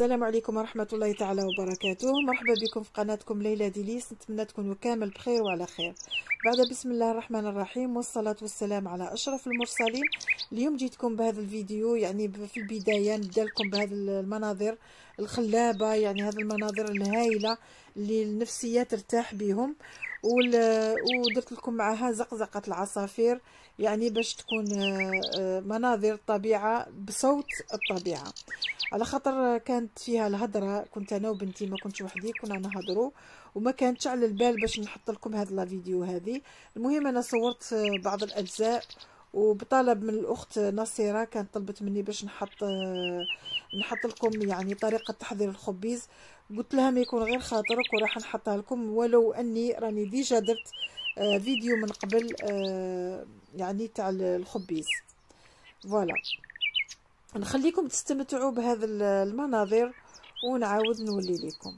السلام عليكم ورحمة الله تعالى وبركاته مرحبا بكم في قناتكم ليلى ديليس نتمنى تكونوا كامل بخير وعلى خير بعد بسم الله الرحمن الرحيم والصلاة والسلام على أشرف المرسلين اليوم جيتكم بهذا الفيديو يعني في البداية نبدأ لكم بهذه المناظر الخلابه يعني هذه المناظر الهائله اللي النفسيه ترتاح بهم ودرت لكم معها زقزقه العصافير يعني باش تكون آه، آه، مناظر الطبيعه بصوت الطبيعه على خاطر كانت فيها الهضره كنت انا وبنتي ما كنتش وحدي كنا نهضرو وما كانتش على البال باش نحط لكم هذه الفيديو هذه المهم انا صورت آه، بعض الاجزاء وبطلب من الاخت نصيره كانت طلبت مني باش نحط آه، نحط لكم يعني طريقه تحضير الخبيز قلت لها ما يكون غير خاطرك وراح نحطها لكم ولو اني راني ديجا درت آه، فيديو من قبل آه، يعني تاع الخبيز فوالا نخليكم تستمتعوا بهذا المناظر ونعاود نولي لكم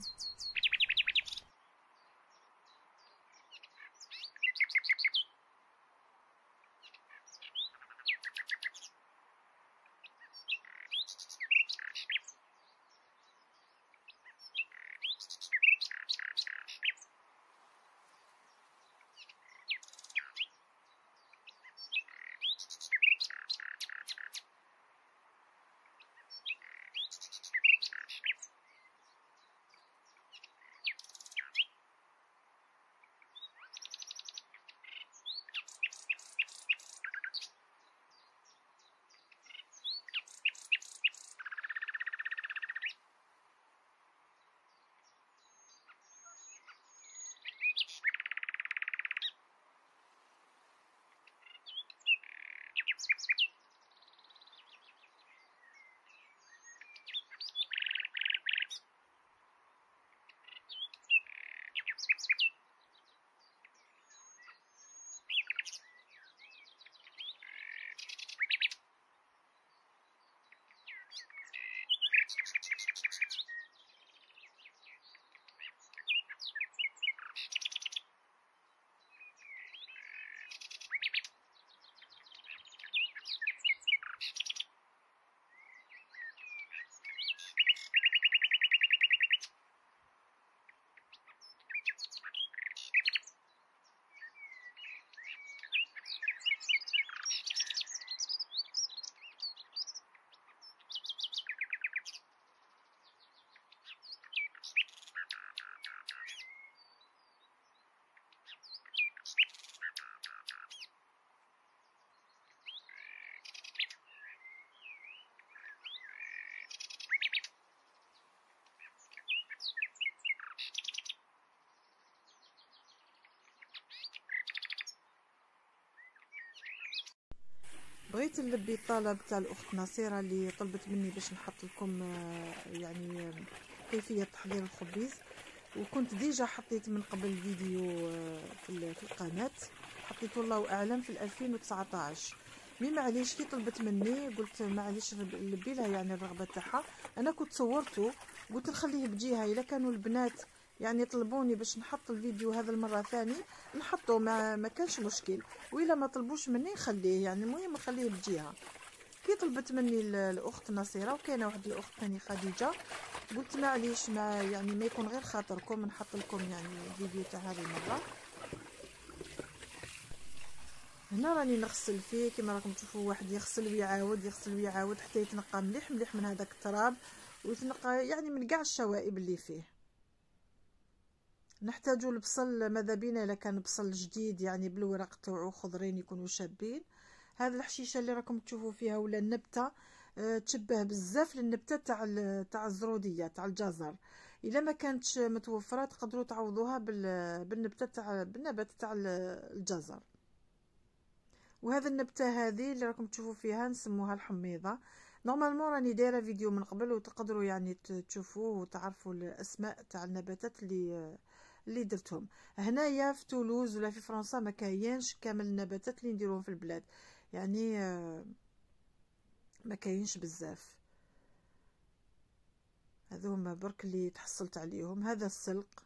بغيت نلبي الطلب تاع الاخت نصيره اللي طلبت مني باش نحط لكم آه، يعني آه، كيفيه تحضير الخبيز وكنت ديجا حطيت من قبل فيديو آه، في القناه حطيت الله اعلم في 2019 مي معليش كي طلبت مني قلت معليش نلبي لها يعني الرغبه تاعها انا كنت صورته قلت نخليه بجهه الا كانوا البنات يعني طلبوني باش نحط الفيديو هذا المره ثاني نحطه ما, ما كانش مشكل والا ما طلبوش مني نخليه يعني المهم نخليه بجهه كي طلبت مني الاخت نصيره وكاينه واحد الاخت ثاني خديجه قلت معليش ما يعني ما يكون غير خاطركم نحط لكم يعني الفيديو تاع هذه المره هنا راني نغسل فيه كما راكم تشوفوا واحد يغسل ويعاود يغسل ويعاود حتى يتنقى مليح مليح من هذاك التراب ويتنقى يعني من كاع الشوائب اللي فيه نحتاجو البصل ماذا بينا الا كان بصل جديد يعني بالوراق تاعو خضرين يكونوا شابين هذا الحشيشه اللي راكم تشوفوا فيها ولا النبته أه تشبه بزاف للنبته تاع تاع الزروديه تاع الجزر الا ما كانتش متوفره تقدروا تعوضوها بالنبته تاع بالنبات تاع الجزر وهذا النبته هذه اللي راكم تشوفوا فيها نسموها الحميضه نورمالمون راني دايره فيديو من قبل وتقدروا يعني تشوفوه وتعرفوا الاسماء تاع النباتات اللي آه، اللي درتهم هنايا في تولوز ولا في فرنسا ما كاينش كامل النباتات اللي نديروهم في البلاد يعني آه، ما كاينش بزاف هذو هما برك اللي تحصلت عليهم هذا السلق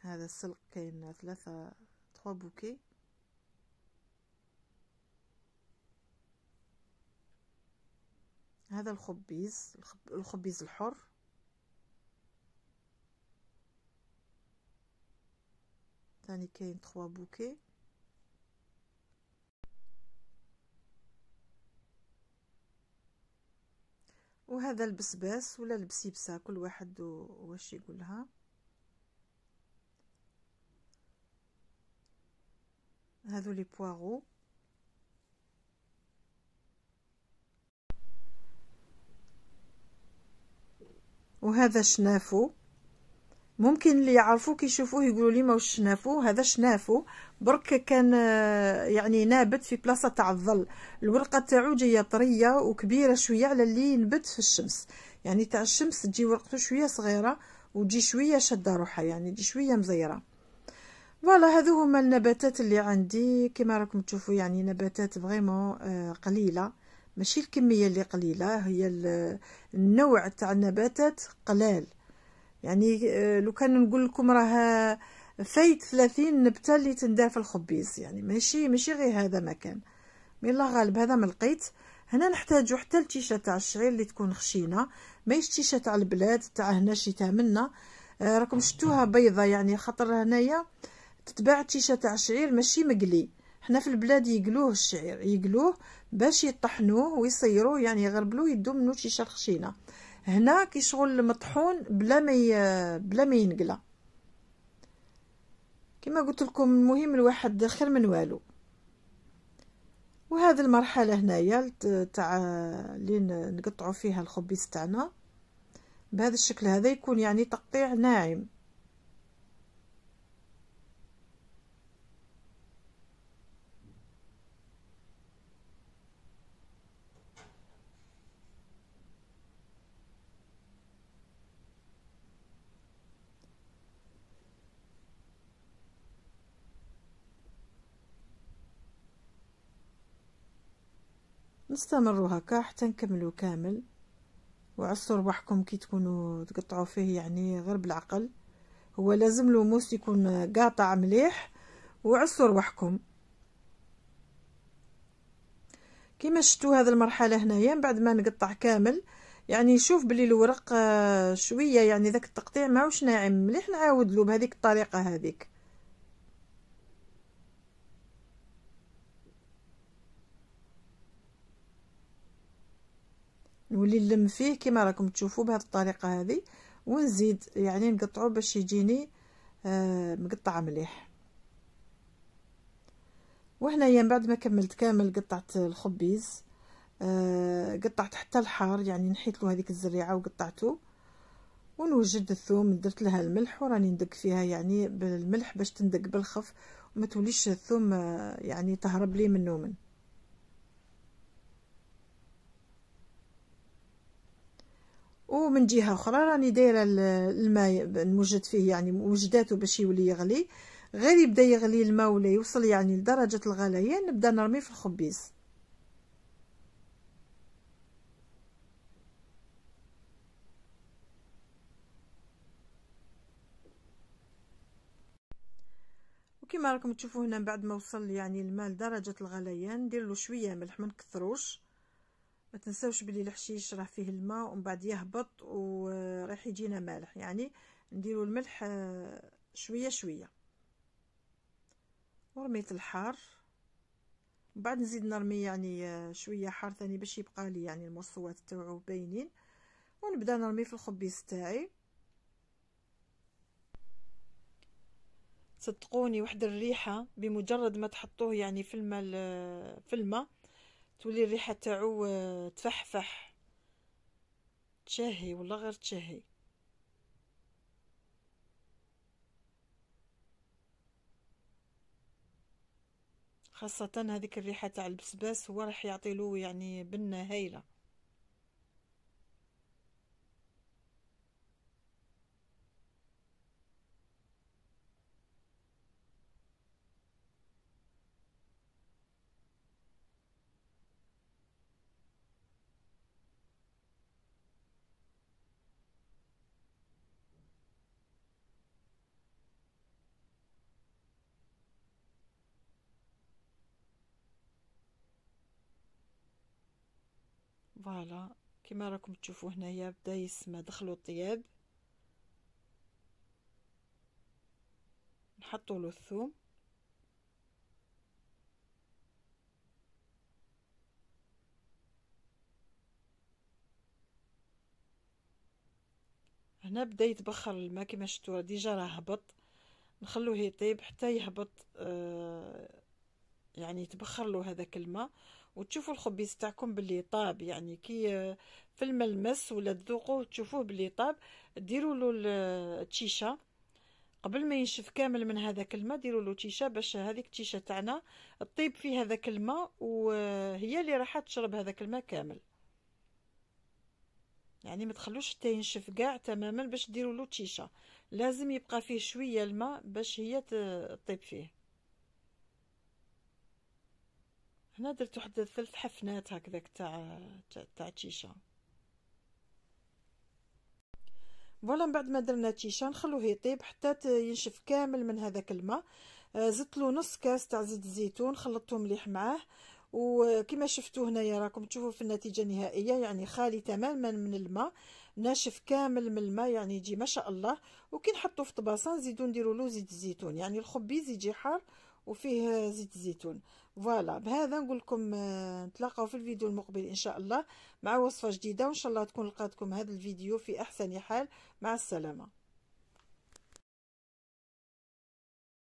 هذا السلق كاين ثلاثة 3 بوكي هذا الخبيز الخبيز الحر ثاني كاين 3 بوكي وهذا البسباس ولا البسيبسه كل واحد واش يقولها هذو لي بواغو وهذا شنافو ممكن اللي يعرفوك يشوفوه يقولوا لي ماهوش شنافو هذا شنافو برك كان آه، يعني نابت في بلاصه تاع الظل الورقه تاعو جايه طريه وكبيره شويه على اللي ينبت في الشمس يعني تاع الشمس تجي ورقته شويه صغيره وتجي شويه شاده روحها يعني تجي شويه مزيره فوالا هذو هما النباتات اللي عندي كما راكم تشوفوا يعني نباتات فريمون آه، قليله ماشي الكميه اللي قليله هي النوع تاع النباتات قلال يعني آه، لو كان نقول لكم راه فايت 30 نبته اللي تندار في الخبيز يعني ماشي ماشي غير هذا مكان مي الله غالب هذا ما لقيت هنا نحتاجو حتى التيشه تاع الشعير اللي تكون خشينه ماهيش التيشه تاع البلاد تاع هنا شتاء منا آه، راكم شفتوها بيضه يعني خاطر هنايا تتباع التيشه تاع الشعير ماشي مقلي حنا في البلاد يقلوه الشعير يقلوه باش يطحنوه ويصيروه يعني يغربلوه يدو منو شي شرخشينه هنا كي شغل المطحون بلا ما بلا ما ينقلى كما قلت لكم المهم الواحد خير من والو وهذه المرحله هنايا تاع اللي نقطعوا فيها الخبز تاعنا بهذا الشكل هذا يكون يعني تقطيع ناعم نستمروا هكا حتى نكملوا كامل وعصوا ربحكم كي تكونوا تقطعوا فيه يعني غير بالعقل هو لازم له موس يكون قاطع مليح وعصوا ربحكم كيما شفتوا هذه المرحله هنايا من بعد ما نقطع كامل يعني شوف بلي الورق آه، شويه يعني ذاك التقطيع ماهوش ناعم مليح نعاود له بهذيك الطريقه هذيك نولي نلم فيه كما راكم تشوفوا بهذه الطريقه هذه ونزيد يعني نقطعو باش يجيني آه، مقطع مليح وهنايا من بعد ما كملت كامل قطعت الخبيز آه، قطعت حتى الحار يعني نحيت له هذيك الزريعه وقطعته ونوجد الثوم درت لها الملح وراني ندق فيها يعني بالملح باش تندق بالخف وما توليش الثوم آه، يعني تهرب لي منه من, ومن جهه اخرى راني دايره الماء نوجد فيه يعني وجداته باش يولي يغلي غير يبدا يغلي الماء ولا يوصل يعني لدرجه الغليان نبدا نرمي في الخبيز كما راكم تشوفوا هنا بعد ما وصل يعني الماء لدرجه الغليان ندير له شويه ملح ما نكثروش ما تنساوش بلي الحشيش راه فيه الماء ومن بعد يهبط وراح يجينا مالح يعني نديرو الملح آه، شويه شويه ورميت الحار من بعد نزيد نرمي يعني آه، شويه حار ثاني باش يبقى لي يعني المرصوات تاعو باينين ونبدا نرمي في الخبيز تاعي صدقوني واحد الريحه بمجرد ما تحطوه يعني في الماء آه، في الماء تولي الريحة تاعو آه، تفحفح تشهي ولا غير تشهي خاصة هذيك الريحة تاع البسباس هو راح يعطيلو يعني بنة هايلة فوالا كما راكم تشوفوا هنايا بدا يسمى دخلوا الطياب نحطوا له الثوم هنا بدا يتبخر الماء كما شفتوا ديجا راه هبط نخلوه يطيب حتى يهبط آه يعني يتبخر له هذاك الماء وتشوفوا الخبيز تاعكم باللي طاب يعني كي آه، في الملمس ولا تذوقوه تشوفوه باللي طاب ديروا له التيشه آه، قبل ما ينشف كامل من هذاك الماء ديروا له تيشه باش هذيك التيشه تاعنا طيب في هذاك الماء وهي اللي راح تشرب هذاك الماء كامل يعني ما تخلوش حتى ينشف كاع تماما باش ديروا له تيشه لازم يبقى فيه شويه الماء باش هي تطيب فيه هنا درت واحد ثلاث حفنات هكذاك تاع تاع تشيشه فوالا من بعد ما درنا تيشان نخلوه يطيب حتى ينشف كامل من هذاك الماء آه، زدت له نص كاس تاع زيت الزيتون خلطته مليح معاه وكما شفتوا هنايا راكم تشوفوا في النتيجه النهائيه يعني خالي تماما من الماء ناشف كامل من الماء يعني يجي ما شاء الله وكي نحطوه في طباسه نزيدو نديرو له زيت الزيتون يعني الخبيز يجي حار وفيه زيت الزيتون فوالا بهذا نقول لكم آه، نتلاقاو في الفيديو المقبل ان شاء الله مع وصفه جديده وان شاء الله تكون لقاتكم هذا الفيديو في احسن حال مع السلامه